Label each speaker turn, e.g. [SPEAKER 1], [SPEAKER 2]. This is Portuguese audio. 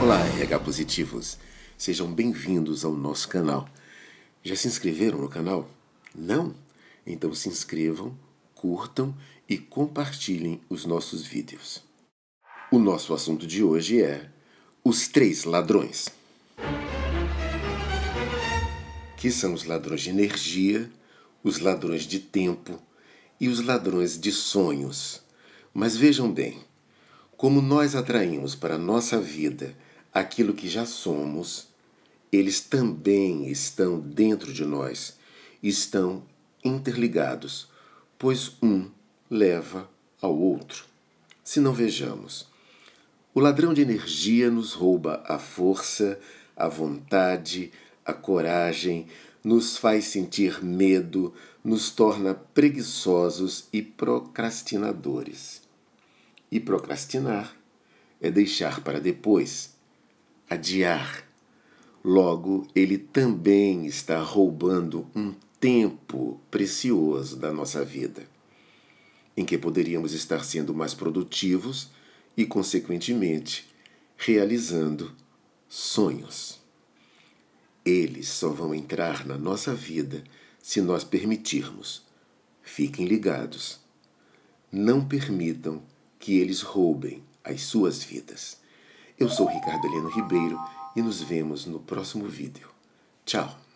[SPEAKER 1] Olá, RH Positivos! Sejam bem-vindos ao nosso canal. Já se inscreveram no canal? Não? Então se inscrevam, curtam e compartilhem os nossos vídeos. O nosso assunto de hoje é os três ladrões. Que são os ladrões de energia, os ladrões de tempo e os ladrões de sonhos. Mas vejam bem, como nós atraímos para a nossa vida aquilo que já somos, eles também estão dentro de nós, estão interligados, pois um leva ao outro. Se não vejamos, o ladrão de energia nos rouba a força, a vontade, a coragem, nos faz sentir medo, nos torna preguiçosos e procrastinadores. E procrastinar é deixar para depois adiar. Logo, ele também está roubando um tempo precioso da nossa vida, em que poderíamos estar sendo mais produtivos e, consequentemente, realizando sonhos. Eles só vão entrar na nossa vida se nós permitirmos. Fiquem ligados. Não permitam que eles roubem as suas vidas. Eu sou Ricardo Heleno Ribeiro e nos vemos no próximo vídeo. Tchau!